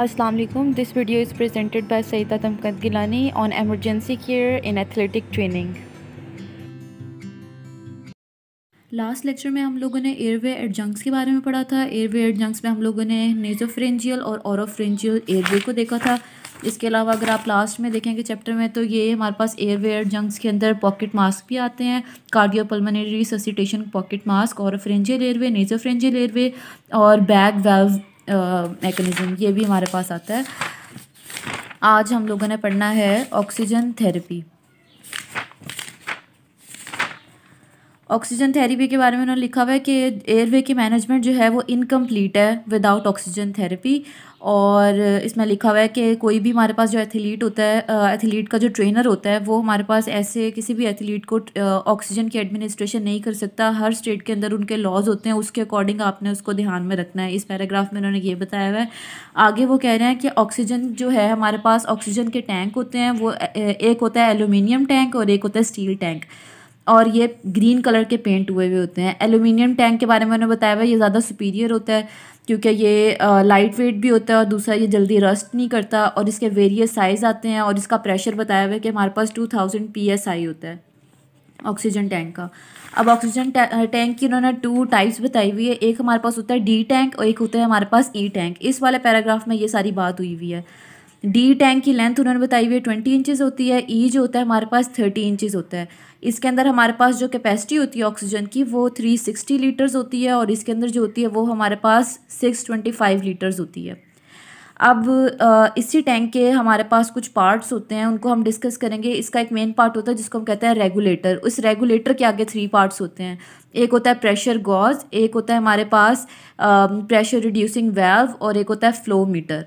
Aslam this video is presented by Saida Tamkat Gilani on emergency care in athletic training last lecture में हम लोगों ने airway एडजंक्स के बारे में पढ़ा था एयरवे एडजंक्स में हम लोगों ने नेजोफ्रेंजियल और औरोफ्रेंजियल एयरवे को देखा था इसके अलावा अगर आप लास्ट में देखेंगे चैप्टर में तो ये हमारे पास एयरवे एडजंक्स के अंदर पॉकेट मास्क भी आते हैं कार्डियोपल्मनरी ससिटेशन पॉकेट मास्क और फ्रेंजियल एयरवे नेजोफ्रेंजियल एयरवे और बैग वेल्व मैकेनिज़्म ये भी हमारे पास आता है आज हम लोगों ने पढ़ना है ऑक्सीजन थेरेपी ऑक्सीजन थेरेपी के बारे में उन्होंने लिखा हुआ है कि एयरवे के मैनेजमेंट जो है वो इनकम्प्लीट है विदाउट ऑक्सीजन थेरेपी और इसमें लिखा हुआ है कि कोई भी हमारे पास जो एथलीट होता है एथलीट का जो ट्रेनर होता है वो हमारे पास ऐसे किसी भी एथलीट को ऑक्सीजन की एडमिनिस्ट्रेशन नहीं कर सकता हर स्टेट के अंदर उनके लॉज होते हैं उसके अकॉर्डिंग आपने उसको ध्यान में रखना है इस पैराग्राफ में उन्होंने ये बताया हुआ है आगे वो कह रहे हैं कि ऑक्सीजन जो है हमारे पास ऑक्सीजन के टैंक होते हैं वो एक होता है एलुमिनियम टैंक और एक होता है स्टील टैंक और ये ग्रीन कलर के पेंट हुए हुए होते हैं एलुमिनियम टैंक के बारे में मैंने बताया हुआ ये ज़्यादा सुपीरियर होता है क्योंकि ये लाइट वेट भी होता है और दूसरा ये जल्दी रस्ट नहीं करता और इसके वेरियस साइज़ आते हैं और इसका प्रेशर बताया हुआ है कि हमारे पास two thousand P S I होता है ऑक्सीजन टैंक का अब ऑक्सीजन टैंक की उन्होंने टू टाइप्स बताई हुई है एक हमारे पास होता है डी टैंक और एक होता है हमारे पास ई e टैंक इस वाले पैराग्राफ में ये सारी बात हुई हुई है डी टैंक की लेंथ उन्होंने बताई हुई है ट्वेंटी इंचज़ होती है ई e जो होता है हमारे पास थर्टी इंचज़ होता है इसके अंदर हमारे पास जो कैपेसिटी होती है ऑक्सीजन की वो थ्री सिक्सटी लीटर्स होती है और इसके अंदर जो होती है वो हमारे पास सिक्स ट्वेंटी फाइव लीटर्स होती है अब इसी टैंक के हमारे पास कुछ पार्ट्स होते हैं उनको हम डिस्कस करेंगे इसका एक मेन पार्ट होता है जिसको हम कहते हैं रेगुलेटर उस रेगुलेटर के आगे थ्री पार्ट्स होते हैं एक होता है प्रेशर गॉज एक होता है हमारे पास प्रेशर रिड्यूसिंग वेल्व और एक होता है फ्लो मीटर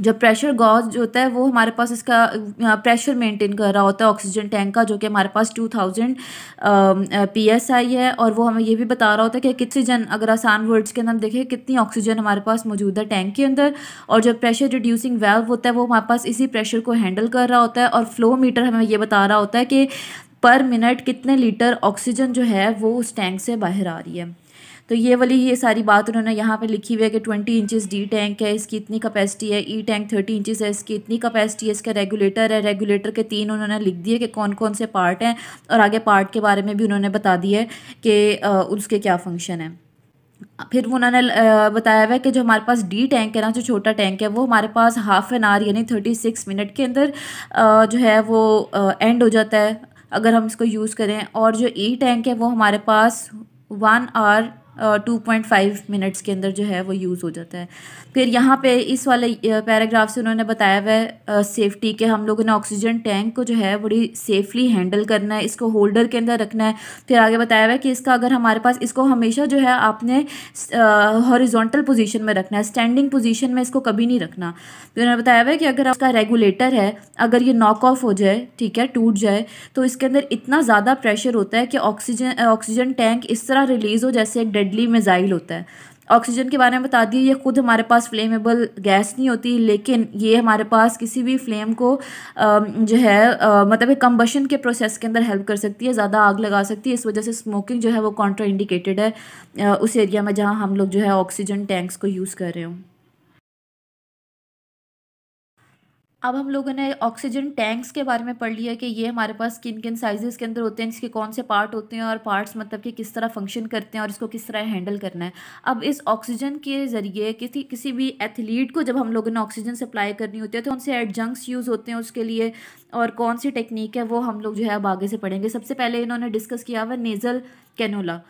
जो प्रेशर गॉज जो होता है वो हमारे पास इसका प्रेशर मेंटेन कर रहा होता है ऑक्सीजन टैंक का जो कि हमारे पास two thousand P S I है और वो हमें ये भी बता रहा होता है कि कितने अगर आसान वर्ड्स के अंदर देखें कितनी ऑक्सीजन हमारे पास मौजूद है टैंक के अंदर और जो प्रेशर रिड्यूसिंग वेल्व होता है वो हमारे पास इसी प्रेशर को हैंडल कर रहा होता है और फ्लो मीटर हमें ये बता रहा होता है कि पर मिनट कितने लीटर ऑक्सीजन जो है वो उस टैंक से बाहर आ रही है तो ये वाली ये सारी बात उन्होंने यहाँ पे लिखी हुई है कि ट्वेंटी इंचेस डी टैंक है इसकी इतनी कैपेसिटी है ई टैंक थर्टी इंचेस है इसकी इतनी कैपेसिटी है इसका रेगुलेटर है रेगुलेटर के तीन उन्होंने लिख दिए कि कौन कौन से पार्ट हैं और आगे पार्ट के बारे में भी उन्होंने बता दिया है कि उसके क्या फंक्शन है फिर उन्होंने बताया हुआ है कि जो हमारे पास डी टैंक है ना जो छोटा टैंक है वो हमारे पास हाफ एन आवर यानी थर्टी सिक्स मिनट के अंदर जो है वो एंड हो जाता है अगर हम इसको यूज़ करें और जो ई e टैंक है वो हमारे पास one hour two point five minutes के अंदर जो है वो यूज़ हो जाता है फिर यहाँ पे इस वाले पैराग्राफ से उन्होंने बताया हुआ है सेफ्टी के हम लोगों ने ऑक्सीजन टैंक को जो है बड़ी सेफली हैंडल करना है इसको होल्डर के अंदर रखना है फिर आगे बताया हुआ है कि इसका अगर हमारे पास इसको हमेशा जो है आपने हॉरिजोंटल पोजिशन में रखना है स्टैंडिंग पोजिशन में इसको कभी नहीं रखना फिर तो उन्होंने बताया हुआ है कि अगर आपका रेगुलेटर है अगर ये नॉक ऑफ हो जाए ठीक है टूट जाए तो इसके अंदर इतना ज़्यादा प्रेशर होता है कि ऑक्सीजन ऑक्सीजन टैंक इस तरह रिलीज़ हो जैसे एक डेडली मिज़ाइल होता है ऑक्सीजन के बारे में बता दिए ये खुद हमारे पास फ्लेमेबल गैस नहीं होती लेकिन ये हमारे पास किसी भी फ्लेम को जो है मतलब कम्बशन के प्रोसेस के अंदर हेल्प कर सकती है ज़्यादा आग लगा सकती है इस वजह से स्मोकिंग जो है वो कॉन्ट्रा इंडिकेटेड है उस एरिया में जहाँ हम लोग जो है ऑक्सीजन टैंक्स को यूज़ कर रहे हों अब हम लोगों ने ऑक्सीजन टैंक्स के बारे में पढ़ लिया कि ये हमारे पास किन किन साइजेस के अंदर होते हैं इसके कौन से पार्ट होते हैं और पार्ट्स मतलब कि किस तरह फंक्शन करते हैं और इसको किस तरह हैंडल करना है अब इस ऑक्सीजन के ज़रिए किसी किसी भी एथलीट को जब हम लोगों ने ऑक्सीजन सप्लाई करनी होती है तो उनसे एडजंक्स यूज़ होते हैं उसके लिए और कौन सी टेक्निक है वो हम लोग जो है अब आगे से पढ़ेंगे सबसे पहले इन्होंने डिस्कस किया हुआ नेज़ल कैनोला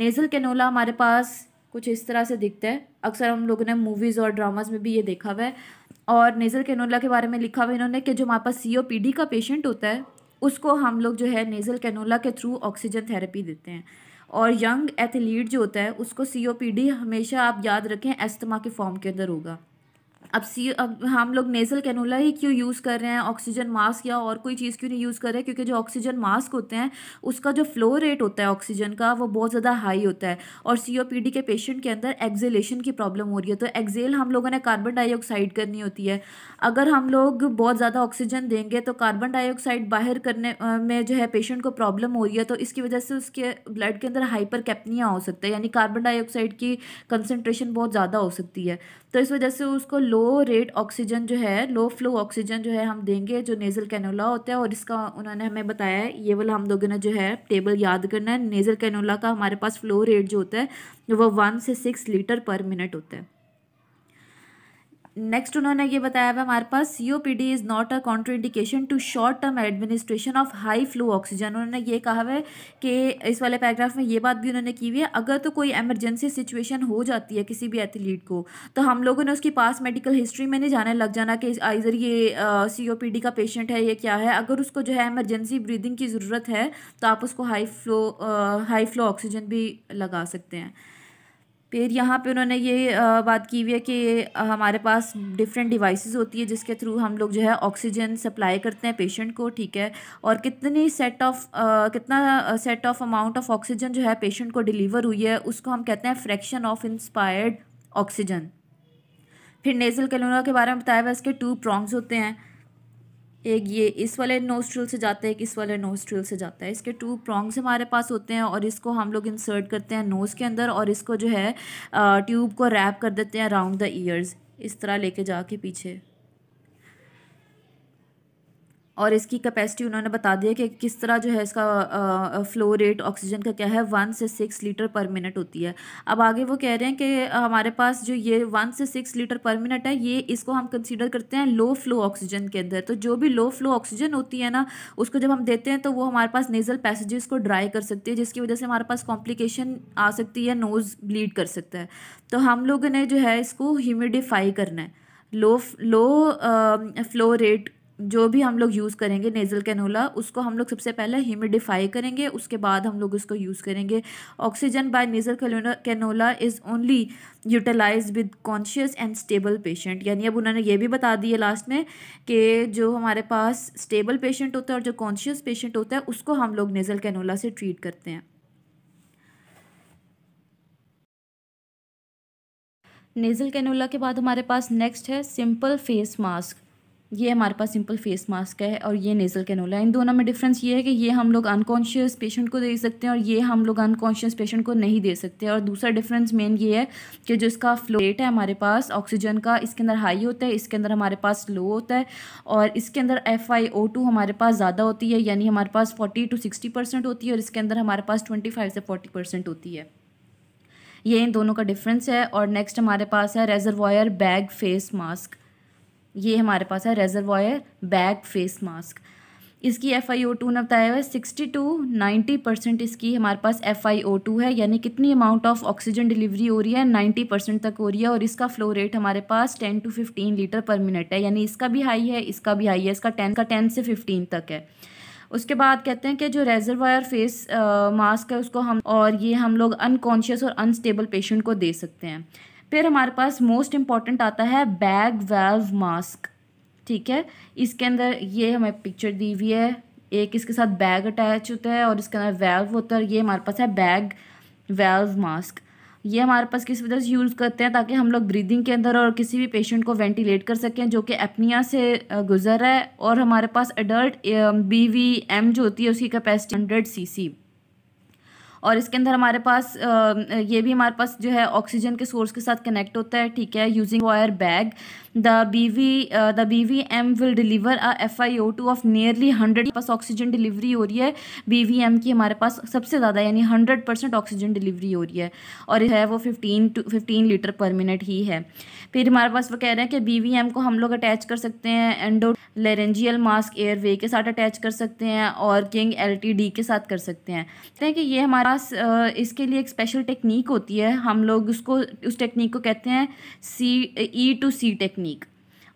नेज़ल कैनोला हमारे पास कुछ इस तरह से दिखते हैं अक्सर हम लोगों ने मूवीज़ और ड्रामाज में भी ये देखा हुआ है और नेजल कैनोला के बारे में लिखा हुआ इन्होंने कि जो हमारे पास सी का पेशेंट होता है उसको हम लोग जो है नेज़ल कैनोला के थ्रू ऑक्सीजन थेरेपी देते हैं और यंग एथलीट जो होता है उसको सी हमेशा आप याद रखें एस्थमा के फॉर्म के अंदर होगा अब सी अब हम लोग नेज़ल कैनोला ही क्यों यूज़ कर रहे हैं ऑक्सीजन मास्क या और कोई चीज़ क्यों नहीं यूज़ कर रहे क्योंकि जो ऑक्सीजन मास्क होते हैं उसका जो फ्लो रेट होता है ऑक्सीजन का वो बहुत ज़्यादा हाई होता है और सी के पेशेंट के अंदर एक्जेलेशन की प्रॉब्लम हो रही है तो एक्जेल हम लोगों ने कार्बन डाइऑक्साइड करनी होती है अगर हम लोग बहुत ज़्यादा ऑक्सीजन देंगे तो कार्बन डाइऑक्साइड बाहर करने में जो है पेशेंट को प्रॉब्लम हो रही है तो इसकी वजह से उसके ब्लड के अंदर हाइपर हो सकता है यानी कार्बन डाइऑक्साइड की कंसनट्रेशन बहुत ज़्यादा हो सकती है तो इस वजह से उसको लो लो रेट ऑक्सीजन जो है लो फ्लो ऑक्सीजन जो है हम देंगे जो नेज़ल कैनोला होता है और इसका उन्होंने हमें बताया है ये वाला हम लोगों ने जो है टेबल याद करना है नेज़ल कैनोला का हमारे पास फ्लो रेट जो होता है वो वन से सिक्स लीटर पर मिनट होता है नेक्स्ट उन्होंने ये बताया हुआ हमारे पास C O P D is not a contraindication to short term administration of high flow oxygen उन्होंने ये कहा है कि इस वाले पैराग्राफ में ये बात भी उन्होंने की हुई है अगर तो कोई एमरजेंसी सिचुएशन हो जाती है किसी भी एथलीट को तो हम लोगों ने उसकी पास मेडिकल हिस्ट्री में नहीं जाने लग जाना कि आइज़र ये सी ओ पी डी का पेशेंट है ये क्या है अगर उसको जो है एमरजेंसी ब्रीदिंग की ज़रूरत है तो आप उसको high flow high flow oxygen भी लगा सकते हैं फिर यहाँ पे उन्होंने ये बात की हुई है कि हमारे पास डिफरेंट डिवाइसेस होती है जिसके थ्रू हम लोग जो है ऑक्सीजन सप्लाई करते हैं पेशेंट को ठीक है और कितनी सेट ऑफ कितना set of amount of oxygen जो है पेशेंट को डिलीवर हुई है उसको हम कहते हैं फ्रैक्शन ऑफ इंस्पायर्ड ऑक्सीजन फिर नेजल कैलोना के बारे में बताया हुआ इसके टू प्रॉन्ग्स होते हैं एक ये इस वाले नोस्ट्रिल से जाता है एक इस वाले नोस्ट्रिल से जाता है इसके टू प्रॉन्ग्स हमारे पास होते हैं और इसको हम लोग इंसर्ट करते हैं नोज़ के अंदर और इसको जो है ट्यूब को रैप कर देते हैं अराउंड द ईयर्स इस तरह लेके जाके पीछे और इसकी कैपेसिटी उन्होंने बता दिया कि किस तरह जो है इसका फ़्लो रेट ऑक्सीजन का क्या है वन से सिक्स लीटर पर मिनट होती है अब आगे वो कह रहे हैं कि हमारे पास जो ये वन से सिक्स लीटर पर मिनट है ये इसको हम कंसीडर करते हैं लो फ्लो ऑक्सीजन के अंदर तो जो भी लो फ्लो ऑक्सीजन होती है ना उसको जब हम देते हैं तो वो हमारे पास नेज़ल पैसेजेस को ड्राई कर सकती है जिसकी वजह से हमारे पास कॉम्प्लिकेशन आ सकती है नोज़ ब्लीड कर सकता है तो हम लोगों ने जो है इसको ह्यूमिडिफाई करना है लो लो फ्लो रेट जो भी हम लोग यूज़ करेंगे नेज़ल कैनोला उसको हम लोग सबसे पहले ह्यूमिडिफाई करेंगे उसके बाद हम लोग उसको यूज़ करेंगे oxygen by nasal cannula is only utilise with conscious and stable patient यानी अब उन्होंने ये भी बता दिया लास्ट में कि जो हमारे पास स्टेबल पेशेंट होता है और जो कॉन्शियस पेशेंट होता है उसको हम लोग नेज़ल कैनोला से ट्रीट करते हैं नेज़ल कैनोला के बाद हमारे पास नेक्स्ट है सिंपल फेस मास्क ये हमारे पास सिंपल फेस मास्क है और ये नेज़ल कैनोला इन दोनों में डिफरेंस ये है कि ये हम लोग अनकॉन्शियस पेशेंट को दे सकते हैं और ये हम लोग अनकॉन्शियस पेशेंट को नहीं दे सकते और दूसरा डिफरेंस मेन ये है कि जो इसका फ्लो रेट है हमारे पास ऑक्सीजन का इसके अंदर हाई होता है इसके अंदर हमारे पास लो होता है और इसके अंदर एफ आई ओ टू हमारे पास ज़्यादा होती है यानी हमारे पास फोर्टी टू सिक्सटी परसेंट होती है और इसके अंदर हमारे पास ट्वेंटी फाइव से फोर्टी परसेंट होती है ये इन दोनों का डिफरेंस है और नेक्स्ट हमारे पास है रेजरवायर बैग फेस मास्क ये हमारे पास है रेजरवायर बैग फेस मास्क इसकी एफ आई ओ टू ने बताया हुआ है सिक्सटी टू नाइन्टी परसेंट इसकी हमारे पास एफ आई ओ टू है यानी कितनी अमाउंट ऑफ ऑक्सीजन डिलीवरी हो रही है नाइन्टी परसेंट तक हो रही है और इसका फ्लो रेट हमारे पास ten to fifteen litre per minute है यानी इसका भी हाई है इसका भी हाई है इसका टेन का टेन से फिफ्टीन तक है उसके बाद कहते हैं कि जो रेजरवायर फेस मास्क है उसको हम और ये हम लोग अनकॉन्शियस और अनस्टेबल पेशेंट को दे सकते हैं फिर हमारे पास मोस्ट इम्पॉर्टेंट आता है बैग वेल्व मास्क ठीक है इसके अंदर ये हमें पिक्चर दी हुई है एक इसके साथ बैग अटैच होता है और इसके अंदर वेल्व होता है ये हमारे पास है बैग वेल्व मास्क ये हमारे पास किस वजह से यूज़ करते हैं ताकि हम लोग ब्रीदिंग के अंदर और किसी भी पेशेंट को वेंटिलेट कर सकें जो कि एपनिया से गुजर रहा है और हमारे पास एडल्ट वी एम जो होती है उसकी कैपेसिटी हंड्रेड सी और इसके अंदर हमारे पास ये भी हमारे पास जो है ऑक्सीजन के सोर्स के साथ कनेक्ट होता है ठीक है using wire bag the B V the B V M will deliver a F I O two of nearly hundred पास ऑक्सीजन डिलीवरी हो रही है बी वी एम की हमारे पास सबसे ज़्यादा यानी हंड्रेड परसेंट ऑक्सीजन डिलीवरी हो रही है और है वो fifteen to fifteen litre per minute ही है फिर हमारे पास वो कह रहे हैं कि बी वी एम को हम लोग अटैच कर सकते हैं एंडो लेरेंजियल मास्क वे के साथ अटैच कर सकते हैं और किंग एल टी डी के साथ कर सकते हैं तो कि ये हमारा पास इसके लिए एक स्पेशल टेक्निक होती है हम लोग उसको उस टेक्निक को कहते हैं सी ई टू सी टेक्निक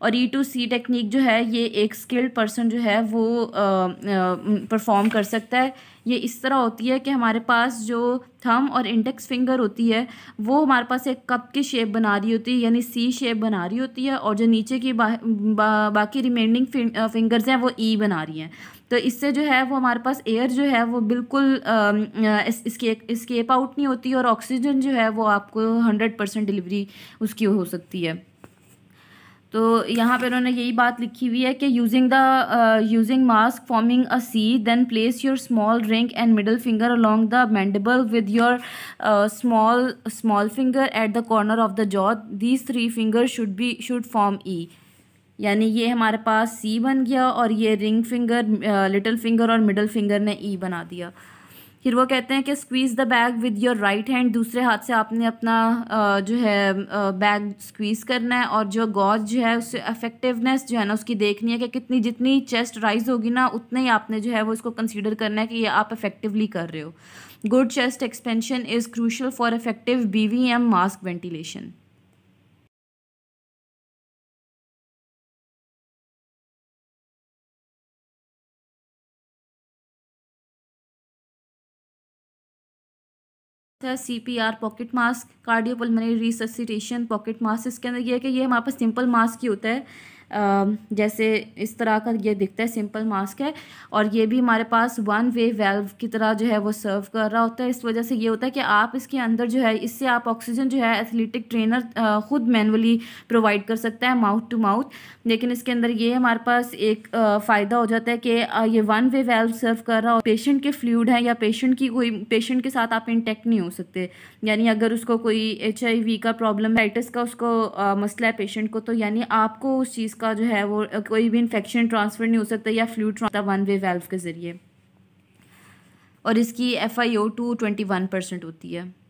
और ई टू सी टेक्निक जो है ये एक स्किल्ड पर्सन जो है वो परफॉर्म कर सकता है ये इस तरह होती है कि हमारे पास जो थम और इंडेक्स फिंगर होती है वो हमारे पास एक कप की शेप बना रही होती है यानी सी शेप बना रही होती है और जो नीचे की बा, बा, बाकी रिमेनिंग फिंगर्स हैं वो ई e बना रही हैं तो इससे जो है वो हमारे पास एयर जो है वो बिल्कुल इस, इसके इसकेप आउट नहीं होती और ऑक्सीजन जो है वो आपको हंड्रेड परसेंट डिलीवरी उसकी हो सकती है तो यहाँ पर उन्होंने यही बात लिखी हुई है कि using the using mask forming a C then place your small ring and middle finger along the mandible with your small small finger at the corner of the jaw these three finger should be should form E यानी ये हमारे पास C बन गया और ये ring finger little finger और middle finger ने ई e बना दिया फिर वो कहते हैं कि squeeze the bag with your right hand दूसरे हाथ से आपने अपना जो है बैग स्क्वीज़ करना है और जो गॉज जो है उससे अफेक्टिवनेस जो है ना उसकी देखनी है कि कितनी जितनी चेस्ट राइज होगी ना उतने ही आपने जो है वो इसको कंसीडर करना है कि ये आप इफेक्टिवली कर रहे हो good chest expansion is crucial for effective B V M mask ventilation है C P R pocket mask cardio resuscitation pocket mask इसके अंदर यह है कि ये हमारे पास सिंपल मास्क ही होता है जैसे इस तरह का ये दिखता है सिंपल मास्क है और ये भी हमारे पास वन वे वेल्व की तरह जो है वो सर्व कर रहा होता है इस वजह से ये होता है कि आप इसके अंदर जो है इससे आप ऑक्सीजन जो है एथलीटिक ट्रेनर ख़ुद मैनुअली प्रोवाइड कर सकता है माउथ टू माउथ लेकिन इसके अंदर ये हमारे पास एक फ़ायदा हो जाता है कि ये वन वे वेल्व सर्व कर रहा हो पेशेंट के फ्लूड हैं या पेशेंट की कोई पेशेंट के साथ आप इंटेक्ट नहीं हो सकते यानी अगर उसको कोई एच का प्रॉब्लम है का उसको मसला है पेशेंट को तो यानी आपको उस चीज़ का उसका जो है वो कोई भी इन्फेक्शन ट्रांसफ़र नहीं हो सकता या flow transfer one way valve के ज़रिए और इसकी F I O two twenty one percent होती है